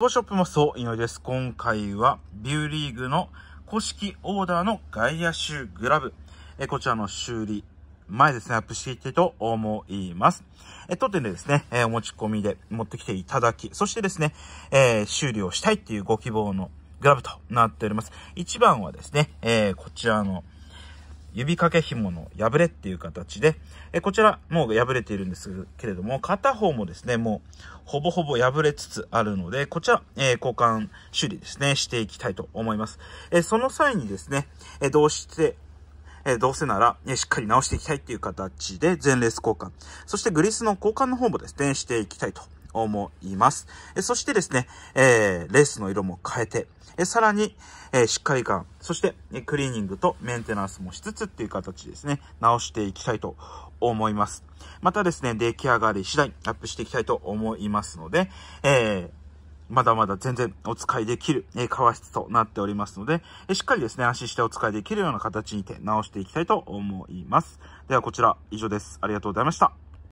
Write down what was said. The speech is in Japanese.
フォショップもそう、井上です。今回は、ビューリーグの公式オーダーの外野手グラブ。えこちらの修理、前ですね、アップしていきたいと思います。え当店でですね、えお持ち込みで持ってきていただき、そしてですね、えー、修理をしたいっていうご希望のグラブとなっております。一番はですね、えー、こちらの指掛け紐の破れっていう形で、えこちらもう破れているんですけれども、片方もですね、もうほぼほぼ破れつつあるので、こちら、えー、交換修理ですね、していきたいと思います。えその際にですね、えどうして、えどうせなら、えしっかり直していきたいっていう形で、前列交換。そしてグリスの交換の方もですね、していきたいと思います。えそしてですね、えー、レースの色も変えて、えさらに、えー、しっかり感、そして、えクリーニングとメンテナンスもしつつっていう形ですね、直していきたいと思います。またですね、出来上がり次第アップしていきたいと思いますので、えー、まだまだ全然お使いできる、え革質となっておりますので、えしっかりですね、安心してお使いできるような形にて直していきたいと思います。ではこちら以上です。ありがとうございました。